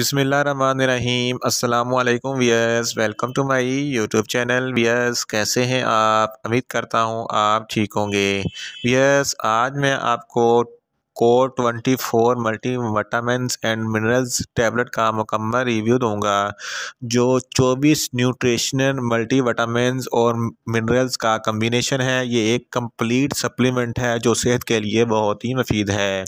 बिसमीम अल्लाम viewers welcome to my YouTube channel viewers कैसे हैं आप उम्मीद करता हूं आप ठीक होंगे वीयर्स आज मैं आपको co 24 multi vitamin and minerals tablet का मुकम्मल रिव्यू दूंगा जो 24 न्यूट्रिशनल मल्टी वटामिन और मिनरल्स का कम्बिनेशन है ये एक कंप्लीट सप्लीमेंट है जो सेहत के लिए बहुत ही मफीद है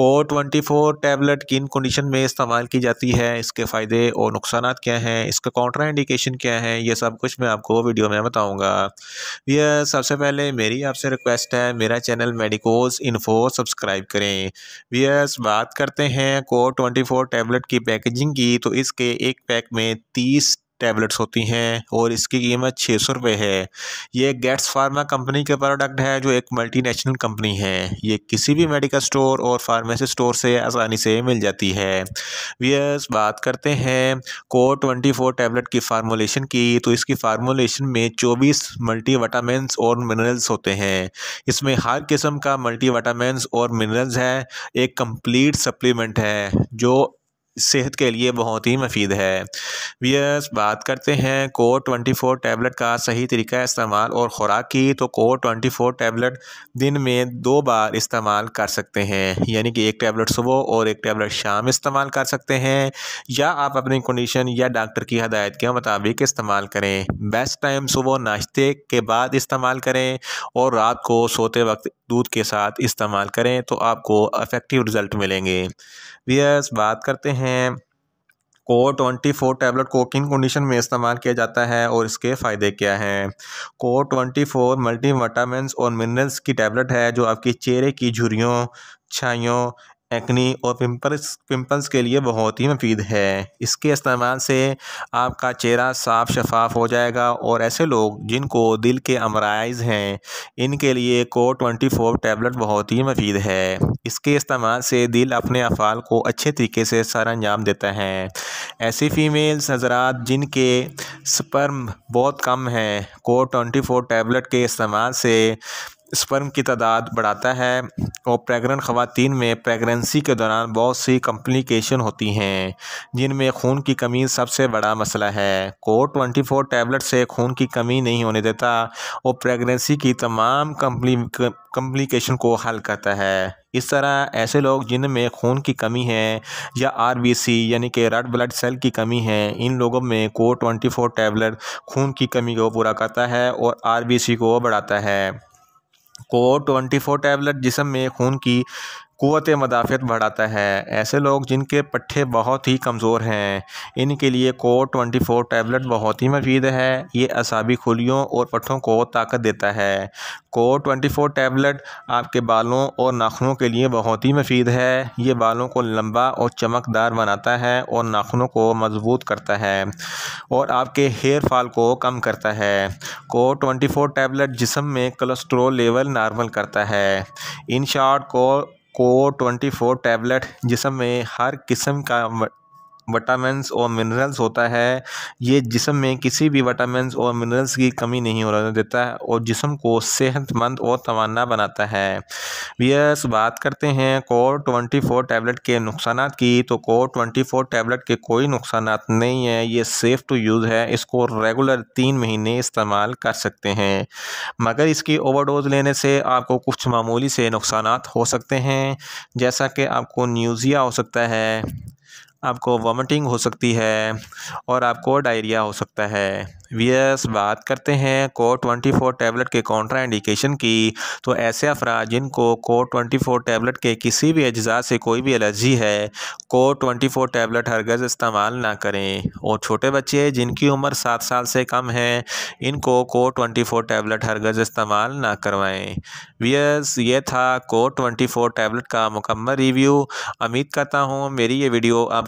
को 24 टैबलेट किन कंडीशन में इस्तेमाल की जाती है इसके फ़ायदे और नुकसान क्या हैं इसका कॉन्ट्रा इंडिकेशन क्या है ये सब कुछ मैं आपको वीडियो में बताऊँगा यह सबसे पहले मेरी आपसे रिक्वेस्ट है मेरा चैनल मेडिकोज इन्फो सब्सक्राइब करें करें वीएस बात करते हैं कोर 24 टैबलेट की पैकेजिंग की तो इसके एक पैक में 30 टैबलेट्स होती हैं और इसकी कीमत छः सौ रुपये है ये गेट्स फार्मा कंपनी के प्रोडक्ट है जो एक मल्टीनेशनल कंपनी है ये किसी भी मेडिकल स्टोर और फार्मेसी स्टोर से आसानी से मिल जाती है वीयर्स बात करते हैं को ट्वेंटी फोर टैबलेट की फार्मोलेशन की तो इसकी फार्मोलेशन में चौबीस मल्टी और मिनरल्स होते हैं इसमें हर किस्म का मल्टी और मिनरल्स है एक कम्प्लीट सप्लीमेंट है जो सेहत के लिए बहुत ही मफीद है वीयर्स बात करते हैं कोर 24 टैबलेट का सही तरीका इस्तेमाल और ख़ुराक की तो कोर 24 टैबलेट दिन में दो बार इस्तेमाल कर सकते हैं यानी कि एक टैबलेट सुबह और एक टैबलेट शाम इस्तेमाल कर सकते हैं या आप अपनी कंडीशन या डॉक्टर की हदायत के मुताबिक इस्तेमाल करें बेस्ट टाइम सुबह नाश्ते के बाद इस्तेमाल करें और रात को सोते वक्त दूध के साथ इस्तेमाल करें तो आपको अफेक्टिव रिज़ल्ट मिलेंगे वियर्स बात करते हैं को ट्वेंटी फोर टैबलेट को किन कंडीशन में इस्तेमाल किया जाता है और इसके फ़ायदे क्या हैं को ट्वेंटी फोर मल्टी वाटामस और मिनरल्स की टैबलेट है जो आपकी चेहरे की झुरियों छाइयों एक्नी और पिम्पल्स पिम्पल्स के लिए बहुत ही मुफीद है इसके इस्तेमाल से आपका चेहरा साफ शफाफ हो जाएगा और ऐसे लोग जिनको दिल के अमराइज हैं इनके लिए को ट्वेंटी फोर टैबलेट बहुत ही मुफीद है इसके इस्तेमाल से दिल अपने अफ़ाल को अच्छे तरीके से सर अंजाम देता है ऐसी फ़ीमेल्स हजरात जिनके स्पर्म बहुत कम हैं को ट्वेंटी फोर टैबलेट के इस्तेमाल से स्पर्म की तादाद बढ़ाता है और प्रेग्नेंट ख़वातीन में प्रेगनेंसी के दौरान बहुत सी कम्प्लिकेशन होती हैं जिनमें खून की कमी सबसे बड़ा मसला है को ट्वेंटी फोर टैबलेट से खून की कमी नहीं होने देता और प्रेगनेंसी की तमाम कम्प्लिकेशन को हल करता है इस तरह ऐसे लोग जिनमें खून की कमी है या आरबीसी यानी कि रेड ब्लड सेल की कमी है इन लोगों में को ट्वेंटी फोर टैबलेट खून की कमी को पूरा करता है और आरबीसी को बढ़ाता है को 24 टैबलेट जिसम में खून की क़वत मदाफ़त बढ़ाता है ऐसे लोग जिनके पट्ठे बहुत ही कमज़ोर हैं इनके लिए को ट्वेंटी फ़ोर टैबलेट बहुत ही मफीद है ये असाबी खुलियों और पट्ठों को ताकत देता है को ट्वेंटी फ़ोर टैबलेट आपके बालों और नाखनों के लिए बहुत ही मफीद है ये बालों को लंबा और चमकदार बनाता है और नाखनों को मजबूत करता है और आपके हेयर फॉल को कम करता है को ट्वेंटी फ़ोर टैबलेट जिसम में कोलेस्ट्रोल लेवल नॉर्मल करता है इन शॉर्ट को को ट्वेंटी फोर टैबलेट जिसमें हर किस्म का विटामिन और मिनरल्स होता है ये जिसम में किसी भी विटामिन और मिनरल्स की कमी नहीं होने देता है और जिसम को सेहतमंद और तवाना बनाता है वियर्स बात करते हैं कोर ट्वेंटी फोर टैबलेट के नुकसान की तो कोर ट्वेंटी फोर टैबलेट के कोई नुकसान नहीं है ये सेफ़ टू यूज़ है इसको रेगुलर तीन महीने इस्तेमाल कर सकते हैं मगर इसकी ओवरडोज लेने से आपको कुछ मामूली से नुकसान हो सकते हैं जैसा कि आपको न्यूज़िया हो सकता है आपको वॉमिटिंग हो सकती है और आपको डायरिया हो सकता है वीएस बात करते हैं को ट्वेंटी फोर टैबलेट के कॉन्ट्रा इंडिकेशन की तो ऐसे अफराज जिनको को ट्वेंटी फोर टैबलेट के किसी भी अज्जा से कोई भी एलर्जी है को ट्वेंटी फोर टैबलेट हरगज़ इस्तेमाल ना करें और छोटे बच्चे जिनकी उम्र सात साल से कम है इनको को ट्वेंटी फोर टैबलेट हरगज़ इस्तेमाल ना करवाएँ वीएस ये था को ट्वेंटी फोर टैबलेट का मुकम्मल रिव्यू उम्मीद करता हूँ मेरी ये वीडियो आप